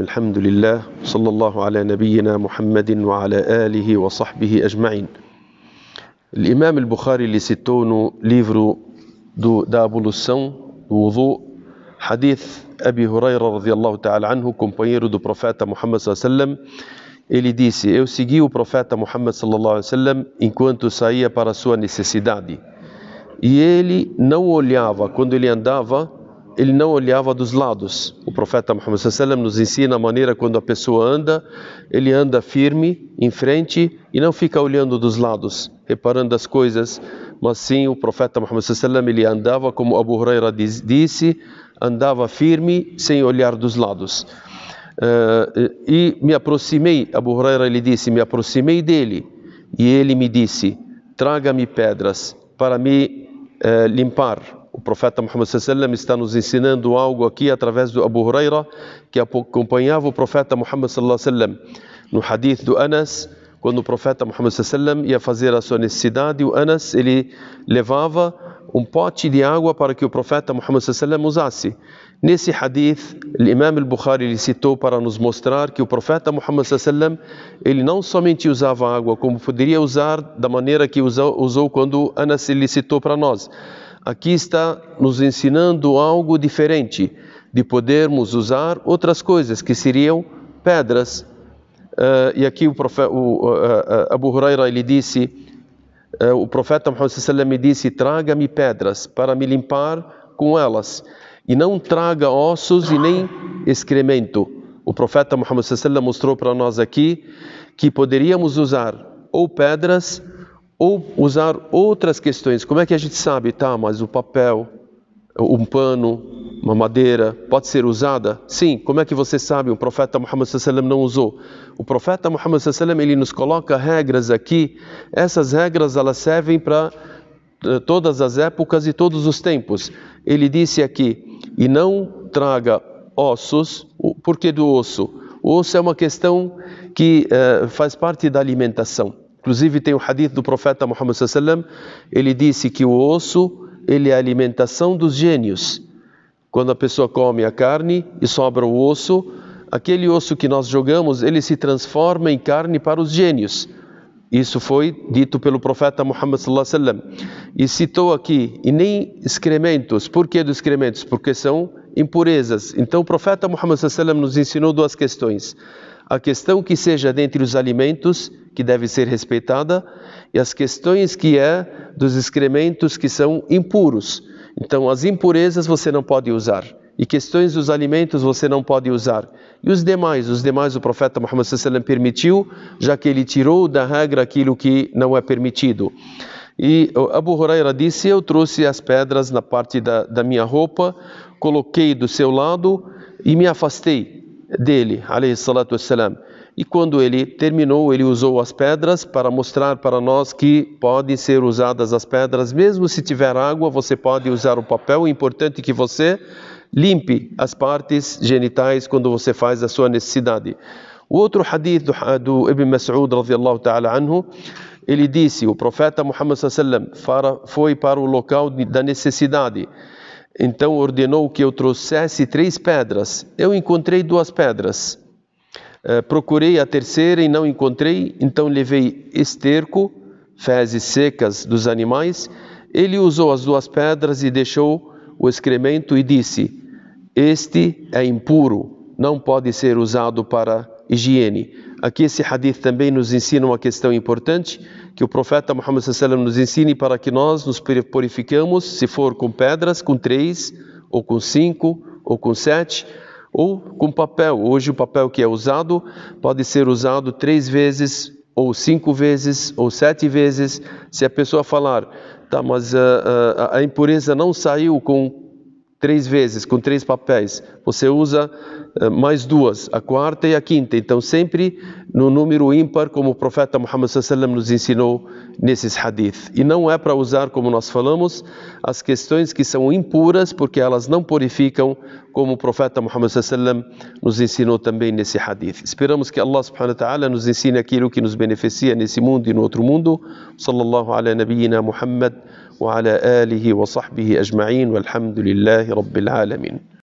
الحمد لله صلى الله على نبينا محمد وعلى آله وصحبه أجمعين الإمام البخاري لستون ليفرو دو دابول السن وضوء حديث أبي هريرة رضي الله تعالى عنه كومبانيرو دو بروفات محمد صلى الله عليه وسلم إلي disse, eu segui o محمد صلى الله عليه وسلم enquanto saía para sua necessidade. E ele não olhava quando ele ele não olhava dos lados. O profeta Muhammad sallam nos ensina a maneira quando a pessoa anda, ele anda firme, em frente e não fica olhando dos lados, reparando as coisas, mas sim o profeta Muhammad sallam ele andava como Abu Huraira disse, andava firme sem olhar dos lados. Uh, e me aproximei, Abu Huraira ele disse, me aproximei dele e ele me disse, traga-me pedras para me uh, limpar o profeta Muhammad sallam está nos ensinando algo aqui através do Abu Huraira, que acompanhava o profeta Muhammad sallam no hadith do Anas, quando o profeta Muhammad sallam ia fazer a sua necessidade, o Anas ele levava um pote de água para que o profeta Muhammad sallam usasse. Nesse hadith, o Imam al-Bukhari ele citou para nos mostrar que o profeta Muhammad sallam ele não somente usava água, como poderia usar da maneira que usou, usou quando Anas ele citou para nós aqui está nos ensinando algo diferente, de podermos usar outras coisas que seriam pedras. Uh, e aqui o, profeta, o uh, Abu Huraira ele disse, uh, o profeta Muhammad sallam disse, traga-me pedras para me limpar com elas e não traga ossos e nem excremento. O profeta Muhammad sallam mostrou para nós aqui que poderíamos usar ou pedras ou usar outras questões. Como é que a gente sabe, tá, mas o papel, um pano, uma madeira pode ser usada? Sim, como é que você sabe? O profeta Muhammad sallallahu não usou. O profeta Muhammad sallallahu ele nos coloca regras aqui. Essas regras elas servem para eh, todas as épocas e todos os tempos. Ele disse aqui: "E não traga ossos, porque do osso. O osso é uma questão que eh, faz parte da alimentação Inclusive tem o hadith do profeta Muhammad sallam, ele disse que o osso, ele é a alimentação dos gênios. Quando a pessoa come a carne e sobra o osso, aquele osso que nós jogamos, ele se transforma em carne para os gênios. Isso foi dito pelo profeta Muhammad sallallahu alaihi wasallam. E citou aqui, e nem excrementos. Por que dos excrementos? Porque são impurezas. Então o profeta Muhammad sallallahu alaihi wasallam nos ensinou duas questões. A questão que seja dentre os alimentos que deve ser respeitada, e as questões que é dos excrementos que são impuros. Então, as impurezas você não pode usar. E questões dos alimentos você não pode usar. E os demais, os demais o profeta Muhammad sallam permitiu, já que ele tirou da regra aquilo que não é permitido. E Abu Huraira disse: Eu trouxe as pedras na parte da, da minha roupa, coloquei do seu lado e me afastei dele, alayhi salatu wassalam. E quando ele terminou, ele usou as pedras para mostrar para nós que podem ser usadas as pedras, mesmo se tiver água, você pode usar o papel. importante é que você limpe as partes genitais quando você faz a sua necessidade. O outro hadith do, do Ibn Mas'ud radiallahu ta'ala anhu, ele disse, o profeta Muhammad sallam foi para o local da necessidade então ordenou que eu trouxesse três pedras. Eu encontrei duas pedras. Eh, procurei a terceira e não encontrei, então levei esterco, fezes secas dos animais. Ele usou as duas pedras e deixou o excremento e disse: Este é impuro, não pode ser usado para higiene. Aqui esse hadith também nos ensina uma questão importante, que o profeta Muhammad sallam nos ensine para que nós nos purificamos, se for com pedras, com três, ou com cinco, ou com sete, ou com papel. Hoje o papel que é usado pode ser usado três vezes, ou cinco vezes, ou sete vezes. Se a pessoa falar, tá, mas a, ah, a, ah, a impureza não saiu com três vezes, com três papéis, você usa eh, mais duas, a quarta e a quinta. Então, sempre no número ímpar, como o profeta Muhammad sallam nos ensinou nesses hadith. E não é para usar, como nós falamos, as questões que são impuras, porque elas não purificam, como o profeta Muhammad sallam nos ensinou também nesse hadith. Esperamos que Allah subhanahu wa ta'ala nos ensine aquilo que nos beneficia nesse mundo e no outro mundo. Sallallahu ala nabiyyina Muhammad wa ala alihi wa sahbihi ajma'in walhamdulillahi rabbil alamin.